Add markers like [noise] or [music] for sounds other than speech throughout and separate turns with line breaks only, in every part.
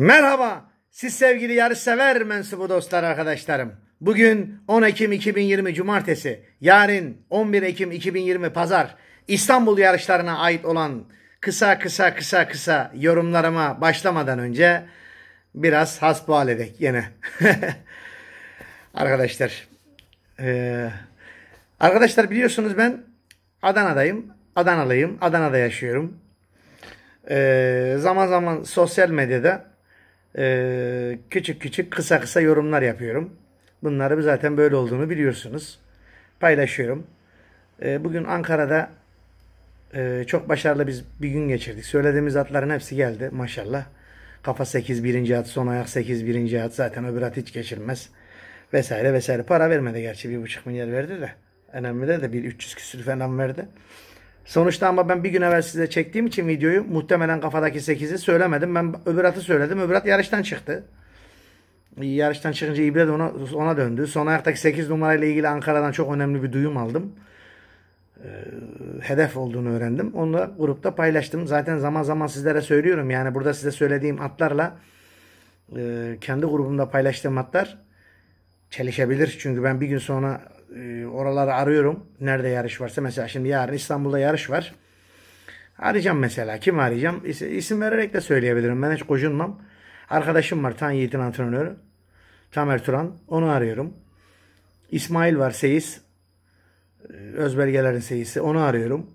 Merhaba siz sevgili yarışsever mensubu dostlar arkadaşlarım. Bugün 10 Ekim 2020 Cumartesi, yarın 11 Ekim 2020 Pazar İstanbul yarışlarına ait olan kısa kısa kısa kısa yorumlarıma başlamadan önce biraz hasbihal edek yine. [laughs] arkadaşlar, ee, arkadaşlar biliyorsunuz ben Adana'dayım, Adanalıyım, Adana'da yaşıyorum. Ee, zaman zaman sosyal medyada e, küçük küçük kısa kısa yorumlar yapıyorum. Bunları zaten böyle olduğunu biliyorsunuz. Paylaşıyorum. E, bugün Ankara'da e, çok başarılı biz bir gün geçirdik. Söylediğimiz atların hepsi geldi maşallah. Kafa 8 birinci at, son ayak 8 birinci at. Zaten öbür at hiç geçilmez. Vesaire vesaire. Para vermedi gerçi. 1,5 milyar verdi de. Önemli de de bir 300 küsür falan verdi. Sonuçta ama ben bir gün evvel size çektiğim için videoyu muhtemelen kafadaki 8'i söylemedim. Ben öbür atı söyledim. Öbür at yarıştan çıktı. Yarıştan çıkınca İbre de ona, ona döndü. Son ayaktaki 8 numarayla ilgili Ankara'dan çok önemli bir duyum aldım. Ee, hedef olduğunu öğrendim. Onu da grupta paylaştım. Zaten zaman zaman sizlere söylüyorum. Yani burada size söylediğim atlarla e, kendi grubumda paylaştığım atlar çelişebilir. Çünkü ben bir gün sonra e, oraları arıyorum. Nerede yarış varsa mesela şimdi yarın İstanbul'da yarış var. Arayacağım mesela. Kim arayacağım? İsim, isim vererek de söyleyebilirim. Ben hiç kocunmam. Arkadaşım var. Tan Yiğit'in antrenörü. Tamer Turan. Onu arıyorum. İsmail var. Seyis. Ee, Özbelgelerin seyisi. Onu arıyorum.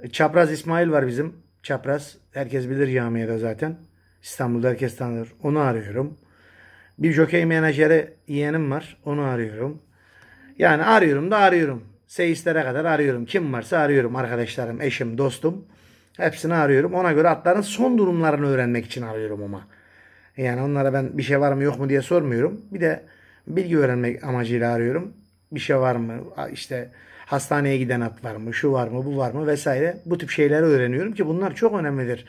Ee, Çapraz İsmail var bizim. Çapraz. Herkes bilir camiada zaten. İstanbul'da herkes tanır. Onu arıyorum. Bir jokey menajeri yeğenim var. Onu arıyorum. Yani arıyorum da arıyorum. Seyislere kadar arıyorum. Kim varsa arıyorum arkadaşlarım, eşim, dostum. Hepsini arıyorum. Ona göre atların son durumlarını öğrenmek için arıyorum ama. Yani onlara ben bir şey var mı yok mu diye sormuyorum. Bir de bilgi öğrenmek amacıyla arıyorum. Bir şey var mı? İşte hastaneye giden at var mı? Şu var mı? Bu var mı? Vesaire. Bu tip şeyleri öğreniyorum ki bunlar çok önemlidir.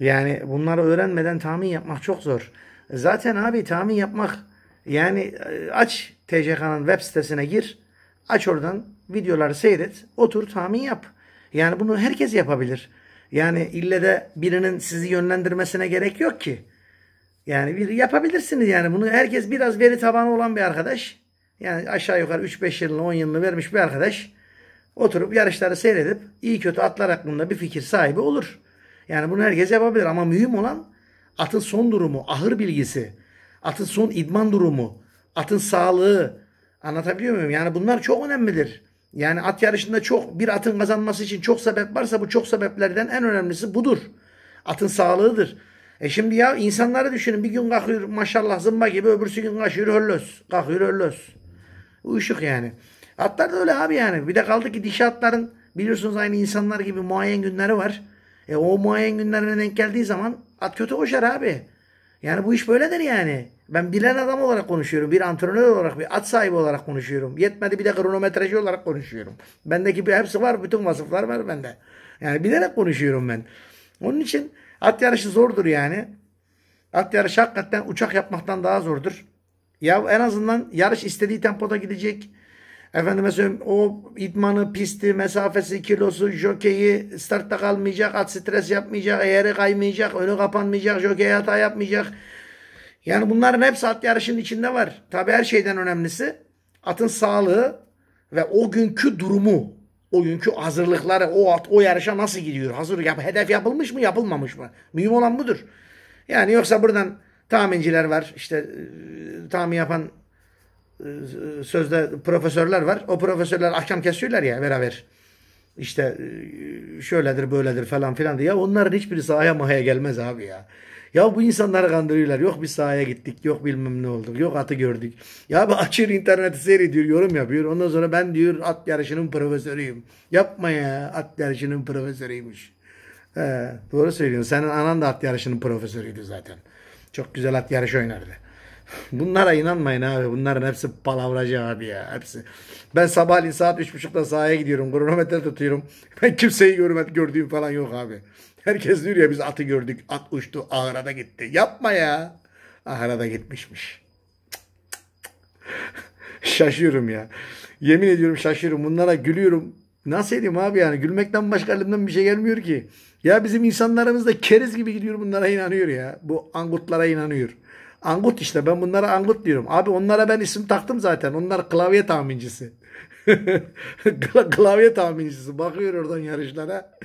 Yani bunları öğrenmeden tahmin yapmak çok zor. Zaten abi tahmin yapmak yani e, aç TCK'nın web sitesine gir. Aç oradan videoları seyret. Otur tahmin yap. Yani bunu herkes yapabilir. Yani ille de birinin sizi yönlendirmesine gerek yok ki. Yani bir yapabilirsiniz yani bunu herkes biraz veri tabanı olan bir arkadaş. Yani aşağı yukarı 3-5 yılını 10 yılını vermiş bir arkadaş. Oturup yarışları seyredip iyi kötü atlar hakkında bir fikir sahibi olur. Yani bunu herkes yapabilir ama mühim olan atın son durumu, ahır bilgisi, atın son idman durumu, atın sağlığı. Anlatabiliyor muyum? Yani bunlar çok önemlidir. Yani at yarışında çok bir atın kazanması için çok sebep varsa bu çok sebeplerden en önemlisi budur. Atın sağlığıdır. E şimdi ya insanları düşünün. Bir gün kalkıyor maşallah zımba gibi öbürsü gün kalkıyor höllöz. Kalkıyor höllöz. Uyuşuk yani. Atlar da öyle abi yani. Bir de kaldı ki dişi atların biliyorsunuz aynı insanlar gibi muayen günleri var. E o muayen günlerine denk geldiği zaman at kötü koşar abi. Yani bu iş böyledir yani. Ben bilen adam olarak konuşuyorum. Bir antrenör olarak, bir at sahibi olarak konuşuyorum. Yetmedi bir de kronometreci olarak konuşuyorum. Bendeki bir hepsi var. Bütün vasıflar var bende. Yani bilerek konuşuyorum ben. Onun için at yarışı zordur yani. At yarışı hakikaten uçak yapmaktan daha zordur. Ya en azından yarış istediği tempoda gidecek. Efendim, mesela o idmanı, pisti, mesafesi, kilosu, jokeyi startta kalmayacak, at stres yapmayacak, eğeri kaymayacak, önü kapanmayacak, jokeye hata yapmayacak. Yani bunların hepsi at yarışının içinde var. Tabi her şeyden önemlisi atın sağlığı ve o günkü durumu, o günkü hazırlıkları, o at o yarışa nasıl gidiyor? Hazır yap, hedef yapılmış mı, yapılmamış mı? Mühim olan budur. Yani yoksa buradan tahminciler var. işte e, tahmin yapan e, sözde profesörler var. O profesörler ahkam kesiyorlar ya beraber. İşte e, şöyledir böyledir falan filan diye. Ya onların hiçbiri sahaya mahaya gelmez abi ya. Ya bu insanları kandırıyorlar. Yok biz sahaya gittik. Yok bilmem ne olduk. Yok atı gördük. Ya bu açır interneti seyrediyor. Yorum yapıyor. Ondan sonra ben diyor at yarışının profesörüyüm. Yapma ya. At yarışının profesörüymüş. He, doğru söylüyorsun. Senin anan da at yarışının profesörüydü zaten. Çok güzel at yarışı oynardı. Bunlara inanmayın abi. Bunların hepsi palavracı abi ya. Hepsi. Ben sabahleyin saat 3.30'da sahaya gidiyorum. Kronometre tutuyorum. [laughs] Ben kimseyi görmedim, gördüğüm falan yok abi. Herkes diyor ya biz atı gördük. At uçtu. Ahırada gitti. Yapma ya. Ahırada gitmişmiş. [laughs] şaşıyorum ya. Yemin ediyorum şaşıyorum. Bunlara gülüyorum. Nasıl edeyim abi yani? Gülmekten başka elimden bir şey gelmiyor ki. Ya bizim insanlarımız da keriz gibi gidiyor bunlara inanıyor ya. Bu angutlara inanıyor. Angut işte ben bunlara Angut diyorum. Abi onlara ben isim taktım zaten. Onlar klavye tahmincisi. [laughs] klavye tahmincisi. Bakıyor oradan yarışlara.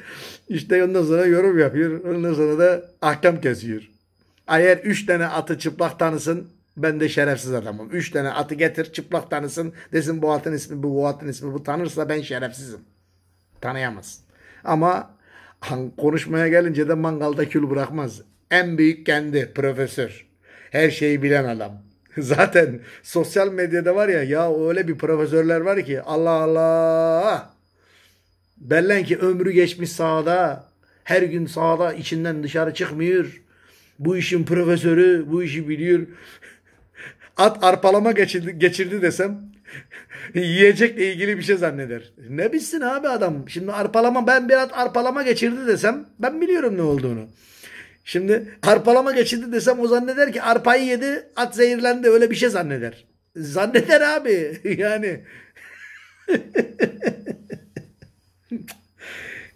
İşte ondan sonra yorum yapıyor. Ondan sonra da ahkam kesiyor. Eğer 3 tane atı çıplak tanısın ben de şerefsiz adamım. 3 tane atı getir çıplak tanısın. Desin bu atın ismi bu, bu atın ismi bu tanırsa ben şerefsizim. Tanıyamaz. Ama konuşmaya gelince de mangalda kül bırakmaz. En büyük kendi profesör. Her şeyi bilen adam. [laughs] Zaten sosyal medyada var ya ya öyle bir profesörler var ki Allah Allah. Bellen ki ömrü geçmiş sahada. Her gün sahada içinden dışarı çıkmıyor. Bu işin profesörü bu işi biliyor. [laughs] At arpalama geçirdi, geçirdi desem [laughs] yiyecekle ilgili bir şey zanneder. Ne bilsin abi adam. Şimdi arpalama ben bir at arpalama geçirdi desem ben biliyorum ne olduğunu. Şimdi arpalama geçirdi desem o zanneder ki arpayı yedi at zehirlendi öyle bir şey zanneder. Zanneder abi [laughs] yani. [laughs]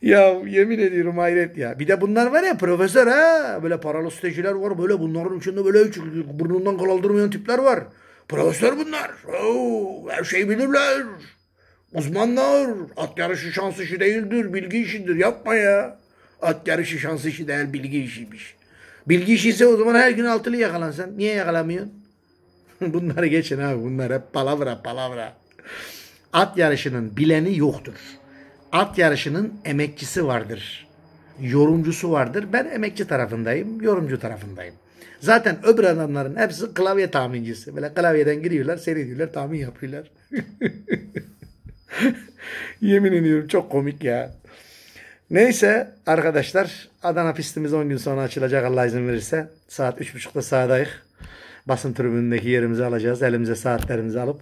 ya yemin ediyorum hayret ya. Bir de bunlar var ya profesör ha. Böyle paralı stajyer var böyle bunların içinde böyle burnundan kaldırmayan tipler var. Profesör bunlar. Oo, her şeyi bilirler. Uzmanlar. At yarışı şans işi değildir. Bilgi işidir. Yapma ya. At yarışı şans işi değil bilgi işiymiş. Bilgi işi ise o zaman her gün altılı yakalan sen Niye yakalamıyorsun? [laughs] Bunları geçin abi bunlar hep palavra palavra. At yarışının bileni yoktur. At yarışının emekçisi vardır. Yorumcusu vardır. Ben emekçi tarafındayım, yorumcu tarafındayım. Zaten öbür adamların hepsi klavye tahmincisi. Böyle klavyeden giriyorlar, seyrediyorlar, tahmin yapıyorlar. [laughs] Yemin ediyorum çok komik ya. Neyse arkadaşlar Adana pistimiz 10 gün sonra açılacak Allah izin verirse. Saat 3.30'da sahadayız. Basın tribünündeki yerimizi alacağız. Elimize saatlerimizi alıp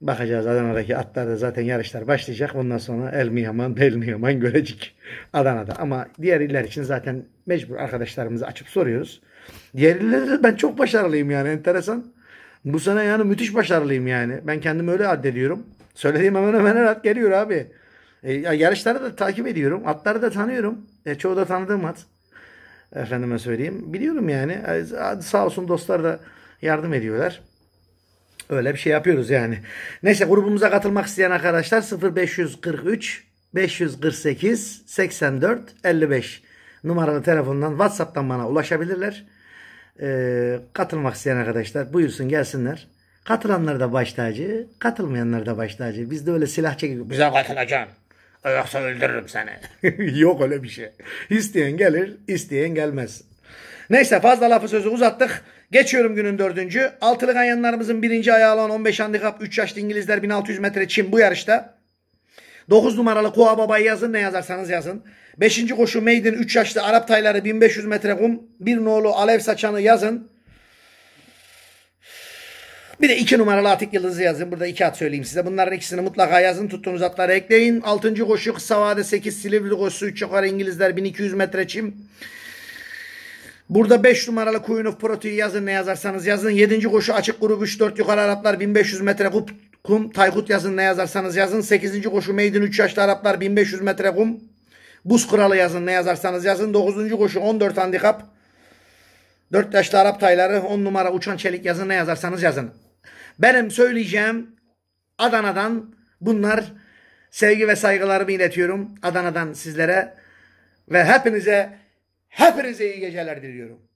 bakacağız Adana'daki atlarda zaten yarışlar başlayacak. Bundan sonra el mi yaman bel mi görecek Adana'da. Ama diğer iller için zaten mecbur arkadaşlarımızı açıp soruyoruz. Diğer illerde ben çok başarılıyım yani enteresan. Bu sene yani müthiş başarılıyım yani. Ben kendimi öyle addediyorum. Söylediğim hemen hemen rahat geliyor abi. E, yarışları da takip ediyorum. Atları da tanıyorum. E, çoğu da tanıdığım at. Efendime söyleyeyim. Biliyorum yani. E, sağ olsun dostlar da yardım ediyorlar. Öyle bir şey yapıyoruz yani. Neyse grubumuza katılmak isteyen arkadaşlar 0543 548 84 55 numaralı telefondan WhatsApp'tan bana ulaşabilirler. Ee, katılmak isteyen arkadaşlar buyursun gelsinler. Katılanlar da baş tacı, katılmayanlar da baş tacı. Biz de öyle silah çekip bize katılacaksın. Yoksa öldürürüm seni. [laughs] Yok öyle bir şey. İsteyen gelir, isteyen gelmez. Neyse fazla lafı sözü uzattık. Geçiyorum günün dördüncü. Altılı kayanlarımızın birinci ayağı olan 15 handikap 3 yaşlı İngilizler 1600 metre Çin bu yarışta. 9 numaralı Koa Baba'yı yazın ne yazarsanız yazın. 5. koşu Maiden 3 yaşlı Arap tayları 1500 metre kum. Bir nolu Alev Saçan'ı yazın. Bir de iki numaralı atik yıldızı yazın. Burada iki at söyleyeyim size. Bunların ikisini mutlaka yazın. Tuttuğunuz atları ekleyin. Altıncı koşu kısa vade 8 Silivri koşusu 3 yukarı İngilizler 1200 metre çim. Burada 5 numaralı Queen of Prote'yi yazın ne yazarsanız yazın. 7. koşu açık grubu 3-4 yukarı Araplar 1500 metre kup, kum. Taykut yazın ne yazarsanız yazın. 8. koşu Maiden 3 yaşlı Araplar 1500 metre kum. Buz Kralı yazın ne yazarsanız yazın. 9. koşu 14 handikap. 4 yaşlı Arap tayları 10 numara uçan çelik yazın ne yazarsanız yazın. Benim söyleyeceğim Adana'dan bunlar sevgi ve saygılarımı iletiyorum. Adana'dan sizlere ve hepinize hepinize iyi geceler diliyorum.